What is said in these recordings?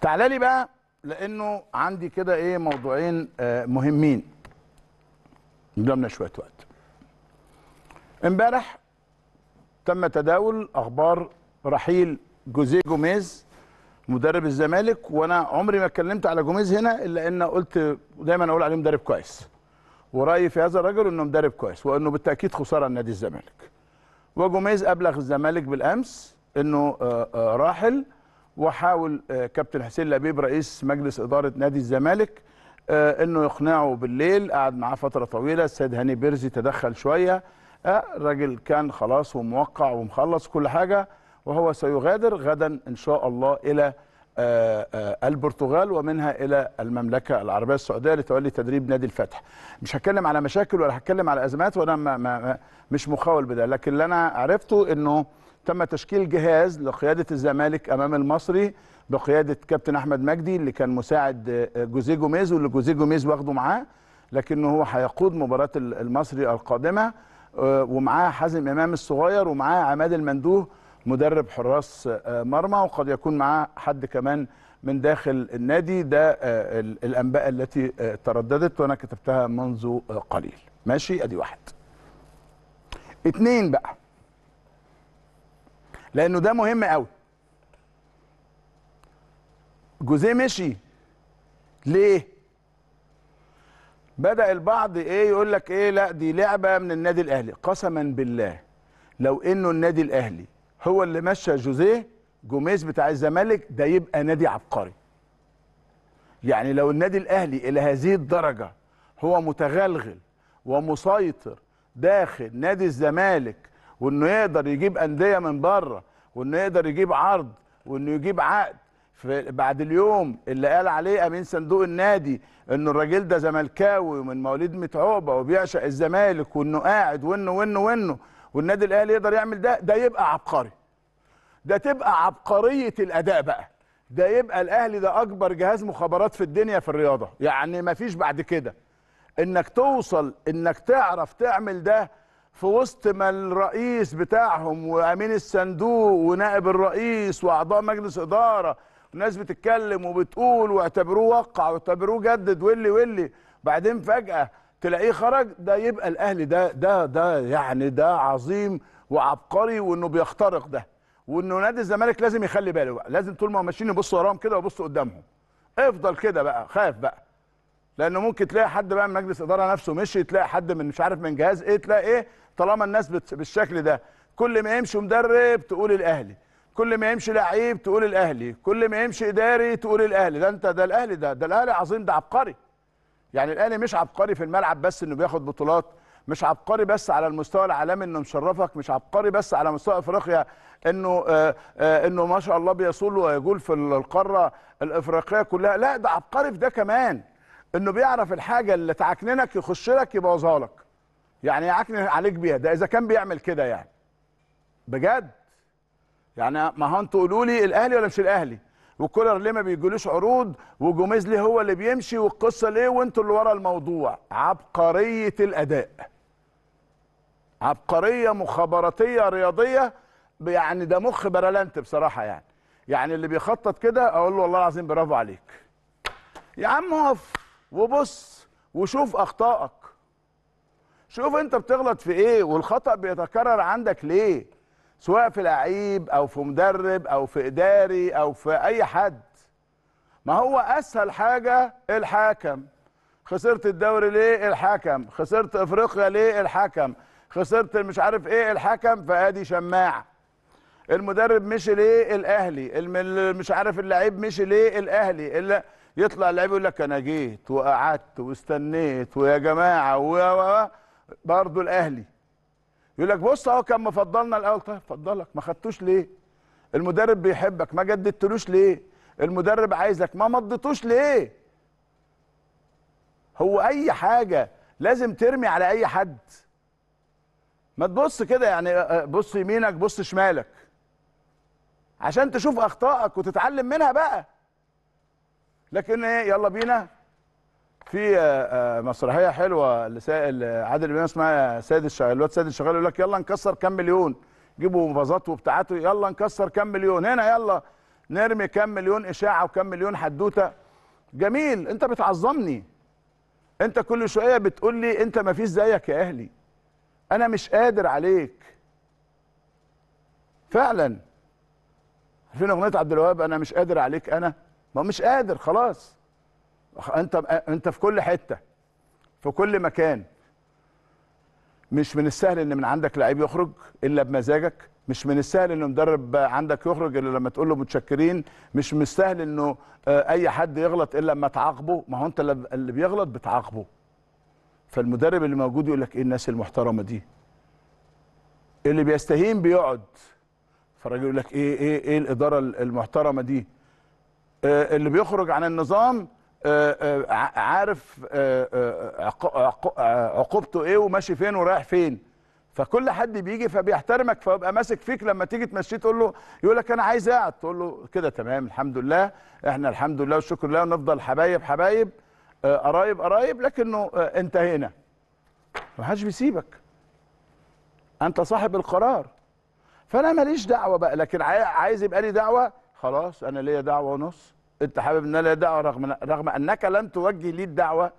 تعالى لي بقى لانه عندي كده ايه موضوعين آه، مهمين قدامنا شويه وقت امبارح تم تداول اخبار رحيل جوزيه جوميز مدرب الزمالك وانا عمري ما اتكلمت على جوميز هنا الا ان قلت دايما اقول عليه مدرب كويس ورايي في هذا الرجل انه مدرب كويس وانه بالتاكيد خساره لنادي الزمالك وجوميز ابلغ الزمالك بالامس انه آه، آه، راحل وحاول آه، كابتن حسين لبيب رئيس مجلس اداره نادي الزمالك آه، انه يقنعه بالليل قعد معاه فتره طويله السيد هاني بيرزي تدخل شويه آه، الراجل كان خلاص وموقع ومخلص كل حاجه وهو سيغادر غدا ان شاء الله الى البرتغال ومنها الى المملكه العربيه السعوديه لتولي تدريب نادي الفتح. مش هتكلم على مشاكل ولا هتكلم على ازمات وانا ما ما مش مخاول بده لكن اللي انا عرفته انه تم تشكيل جهاز لقياده الزمالك امام المصري بقياده كابتن احمد مجدي اللي كان مساعد جوزيه جوميز واللي جوزيه جوميز واخده معاه لكنه هو هيقود مباراه المصري القادمه آه، ومعاه حازم امام الصغير ومعاه عماد المندوه مدرب حراس آه، مرمى وقد يكون معاه حد كمان من داخل النادي ده آه، الانباء التي ترددت وانا كتبتها منذ قليل ماشي ادي واحد اتنين بقى لانه ده مهم قوي جوزيه مشي ليه بدا البعض ايه يقول لك ايه لا دي لعبه من النادي الاهلي قسما بالله لو انه النادي الاهلي هو اللي مشى جوزيه جوميز بتاع الزمالك ده يبقى نادي عبقري يعني لو النادي الاهلي الى هذه الدرجه هو متغلغل ومسيطر داخل نادي الزمالك وانه يقدر يجيب انديه من بره وانه يقدر يجيب عرض وانه يجيب عقد بعد اليوم اللي قال عليه امين صندوق النادي ان الراجل ده زملكاوي ومن مواليد متعوبه وبيعشق الزمالك وانه قاعد وانه وانه وانه والنادي الاهلي يقدر يعمل ده ده يبقى عبقري ده تبقى عبقريه الاداء بقى ده يبقى الاهلي ده اكبر جهاز مخابرات في الدنيا في الرياضه يعني ما فيش بعد كده انك توصل انك تعرف تعمل ده في وسط ما الرئيس بتاعهم وامين الصندوق ونائب الرئيس واعضاء مجلس اداره وناس بتتكلم وبتقول واعتبروه وقع واعتبروه جدد واللي واللي بعدين فجاه تلاقيه خرج ده يبقى الاهلي ده ده ده يعني ده عظيم وعبقري وانه بيخترق ده وانه نادي الزمالك لازم يخلي باله بقى لازم طول ما ماشيين يبصوا وراهم كده ويبصوا قدامهم افضل كده بقى خاف بقى لانه ممكن تلاقي حد بقى من مجلس اداره نفسه مشي تلاقي حد من مش عارف من جهاز ايه تلاقي ايه طالما الناس بالشكل ده كل ما يمشي مدرب تقول الاهلي كل ما يمشي لعيب تقول الاهلي كل ما يمشي اداري تقول الاهلي ده انت ده الاهلي ده ده الاهلي عظيم ده عبقري يعني الاهلي مش عبقري في الملعب بس انه بياخد بطولات مش عبقري بس على المستوى العالمي انه مشرفك مش عبقري بس على مستوى افريقيا انه آآ آه، آآ آه، انه ما شاء الله بيصول ويجول في القاره الافريقيه كلها لا ده عبقري في ده كمان انه بيعرف الحاجه اللي تعكننك يخش لك يبوظها لك يعني يعكن عليك بيها ده اذا كان بيعمل كده يعني بجد يعني ما هو انتوا قولوا لي الاهلي ولا مش الاهلي وكولر ليه ما بيجيلوش عروض وجوميز ليه هو اللي بيمشي والقصه ليه وانتوا اللي ورا الموضوع عبقريه الاداء عبقريه مخابراتيه رياضيه يعني ده مخ برلنت بصراحه يعني يعني اللي بيخطط كده اقول له والله العظيم برافو عليك يا عم وقف وبص وشوف اخطائك شوف انت بتغلط في ايه والخطا بيتكرر عندك ليه سواء في لعيب او في مدرب او في اداري او في اي حد ما هو اسهل حاجه الحاكم خسرت الدوري ليه الحكم خسرت افريقيا ليه الحكم خسرت مش عارف ايه الحكم فادي شماعه المدرب مشي ليه الاهلي مش عارف اللعيب مشي ليه الاهلي يطلع اللعيب يقول لك انا جيت وقعدت واستنيت ويا جماعه و برضه الاهلي يقول لك بص اهو كان مفضلنا الاول طيب فضلك ما خدتوش ليه؟ المدرب بيحبك ما جددتلوش ليه؟ المدرب عايزك ما مضيتوش ليه؟ هو اي حاجه لازم ترمي على اي حد ما تبص كده يعني آه، آه، بص يمينك بص شمالك عشان تشوف اخطائك وتتعلم منها بقى لكن ايه يلا بينا في آه، آه، مسرحيه حلوه لسائل آه، عادل امام اسمها سيد الشغال الواد سيد الشغال يقول لك يلا نكسر كام مليون جيبوا مفازات وبتاعته يلا نكسر كام مليون هنا يلا نرمي كام مليون اشاعه وكام مليون حدوته جميل انت بتعظمني انت كل شويه بتقول لي انت ما فيش زيك يا اهلي انا مش قادر عليك فعلا عارفين اغنيه عبد الوهاب انا مش قادر عليك انا ما مش قادر خلاص انت انت في كل حته في كل مكان مش من السهل ان من عندك لعيب يخرج الا بمزاجك مش من السهل ان مدرب عندك يخرج الا لما تقول له متشكرين مش من السهل انه آه، اي حد يغلط الا لما تعاقبه ما هو انت اللي بيغلط بتعاقبه فالمدرب اللي موجود يقول لك ايه الناس المحترمه دي اللي بيستهين بيقعد فالراجل يقول لك ايه ايه ايه الاداره المحترمه دي آه، اللي بيخرج عن النظام آه، آه، عارف عقوبته ايه وماشي فين ورايح فين فكل حد بيجي فبيحترمك فيبقى ماسك فيك لما تيجي تمشيه تقول له يقول لك انا عايز اقعد تقول له كده تمام الحمد لله احنا الحمد لله والشكر لله ونفضل حبايب حبايب قرايب قرايب لكنه انتهينا ما حدش بيسيبك انت صاحب القرار فانا ماليش دعوه بقى لكن عايز يبقى لي دعوه خلاص انا ليا دعوه ونص انت حابب ان انا ليا دعوه رغم رغم انك لم توجه لي الدعوه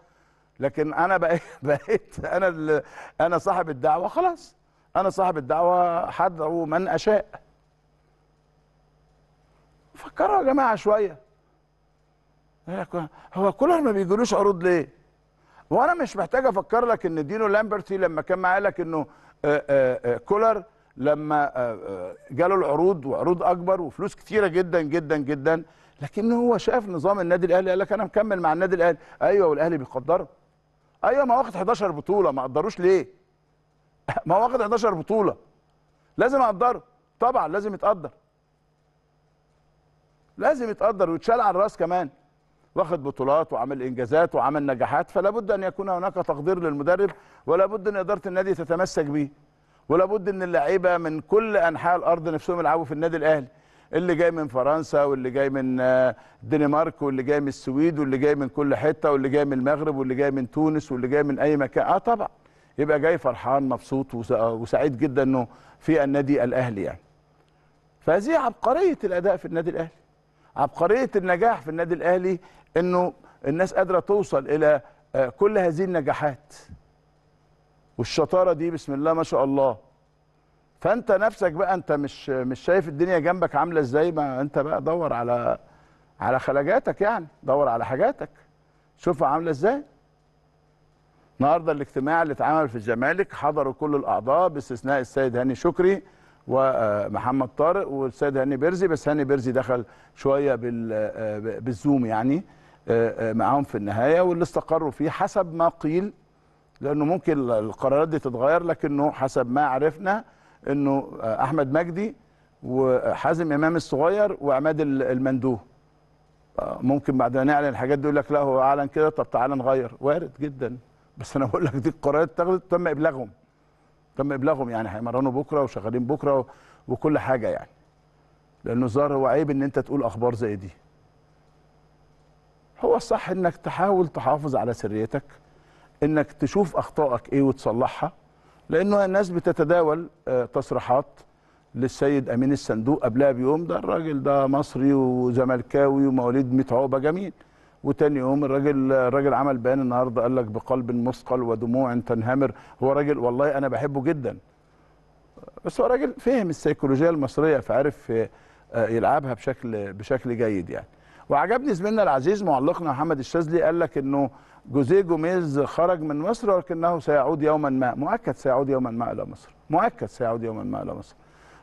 لكن انا بقيت, بقيت انا انا صاحب الدعوه خلاص انا صاحب الدعوه حدعو من اشاء فكروا يا جماعه شويه إيه، هو كولر ما بيجيلوش عروض ليه وانا مش محتاج افكر لك ان دينو لامبرتي لما كان معايا لك انه آه، آه، آه، كولر لما آه، آه، جاله العروض وعروض اكبر وفلوس كتيره جدا جدا جدا لكن هو شاف نظام النادي الاهلي قال لك انا مكمل مع النادي الاهلي ايوه والاهلي بيقدره ايوه ما واخد 11 بطوله ما قدروش ليه ما واخد 11 بطوله لازم اقدره طبعا لازم يتقدر لازم يتقدر ويتشال على الراس كمان واخد بطولات وعمل انجازات وعمل نجاحات فلا بد ان يكون هناك تقدير للمدرب ولا بد ان اداره النادي تتمسك بيه ولا بد ان اللعيبه من كل انحاء الارض نفسهم يلعبوا في النادي الاهلي اللي جاي من فرنسا واللي جاي من آه، الدنمارك واللي جاي من السويد واللي جاي من كل حته واللي جاي من المغرب واللي جاي من تونس واللي جاي من اي مكان اه طبعا يبقى جاي فرحان مبسوط وسعيد جدا انه في النادي الاهلي يعني فهذه عبقريه الاداء في النادي الاهلي عبقريه النجاح في النادي الاهلي انه الناس قادره توصل الى آه، كل هذه النجاحات والشطاره دي بسم الله ما شاء الله فانت نفسك بقى انت مش مش شايف الدنيا جنبك عامله ازاي ما انت بقى دور على على خلاجاتك يعني دور على حاجاتك شوفها عامله ازاي النهارده الاجتماع اللي اتعمل في الزمالك حضروا كل الاعضاء باستثناء السيد هاني شكري ومحمد آه، طارق والسيد هاني بيرزي بس هاني بيرزي دخل شويه آه، بالزوم يعني آه، معاهم في النهايه واللي استقروا فيه حسب ما قيل لانه ممكن القرارات دي تتغير لكنه حسب ما عرفنا انه آه، احمد مجدي وحازم امام الصغير وعماد المندوه آه، ممكن بعد ما نعلن الحاجات دي يقول لك لا هو اعلن كده طب تعالى نغير وارد جدا بس انا بقول لك دي القرارات اتخذت تم ابلاغهم تم ابلاغهم يعني هيمرنوا بكره وشغالين بكره وكل حاجه يعني لانه الظاهر هو عيب ان انت تقول اخبار زي دي هو الصح انك تحاول تحافظ على سريتك انك تشوف اخطائك ايه وتصلحها لانه الناس بتتداول آه، تصريحات للسيد امين الصندوق قبلها بيوم ده الراجل ده مصري وزملكاوي ومواليد 100 عقبه جميل وتاني يوم الراجل الراجل عمل بيان النهارده قال لك بقلب مثقل ودموع تنهمر هو راجل والله انا بحبه جدا بس هو راجل فهم السيكولوجيه المصريه فعرف آه، يلعبها بشكل بشكل جيد يعني وعجبني زميلنا العزيز معلقنا محمد الشاذلي قال لك انه جوزيه جوميز خرج من مصر ولكنه سيعود يوما ما مؤكد سيعود يوما ما الى مصر مؤكد سيعود يوما ما الى مصر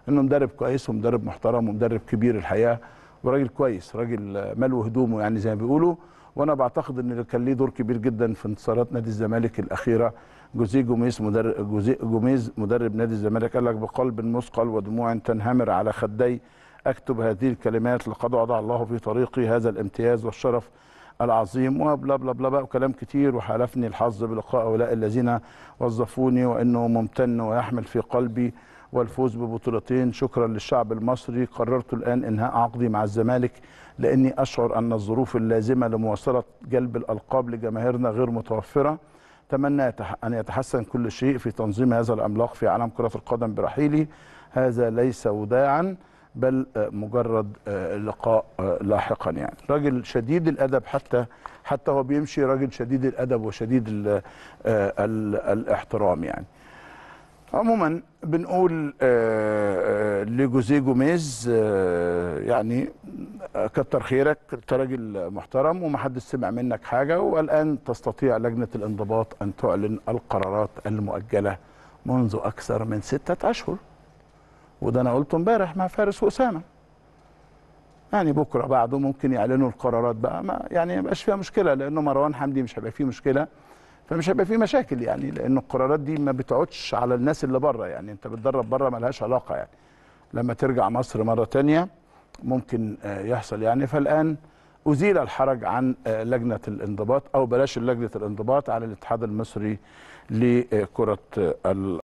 انه مدرب كويس ومدرب محترم ومدرب كبير الحقيقه وراجل كويس راجل ملو هدومه يعني زي ما بيقولوا وانا بعتقد ان كان ليه دور كبير جدا في انتصارات نادي الزمالك الاخيره جوزيه جوميز مدرب جوزيه جوميز مدرب نادي الزمالك قال لك بقلب مثقل ودموع تنهمر على خدي اكتب هذه الكلمات لقد وضع الله في طريقي هذا الامتياز والشرف العظيم وبلا بلا بلا بقى وكلام كتير وحالفني الحظ بلقاء هؤلاء الذين وظفوني وانه ممتن ويحمل في قلبي والفوز ببطولتين شكرا للشعب المصري قررت الآن إنهاء عقدي مع الزمالك لأني أشعر أن الظروف اللازمة لمواصلة جلب الألقاب لجماهيرنا غير متوفرة أتمنى أن يتحسن كل شيء في تنظيم هذا الأملاق في عالم كرة القدم برحيلي هذا ليس وداعا بل آه، مجرد آه، لقاء آه، لاحقا يعني راجل شديد الادب حتى حتى هو بيمشي راجل شديد الادب وشديد الـ الـ الاحترام يعني عموما بنقول لجوزيه جوميز يعني كتر خيرك انت راجل محترم ومحدش سمع منك حاجه والان تستطيع لجنه الانضباط ان تعلن القرارات المؤجله منذ اكثر من سته اشهر وده انا قلته امبارح مع فارس واسامه يعني بكره بعده ممكن يعلنوا القرارات بقى ما يعني ما يبقاش فيها مشكله لانه مروان حمدي مش هيبقى فيه مشكله فمش هيبقى فيه مشاكل يعني لان القرارات دي ما بتقعدش على الناس اللي بره يعني انت بتدرب بره لهاش علاقه يعني لما ترجع مصر مره ثانيه ممكن آه، يحصل يعني فالان أزيل الحرج عن آه، لجنة الانضباط أو بلاش لجنة الانضباط على الاتحاد المصري لكرة ال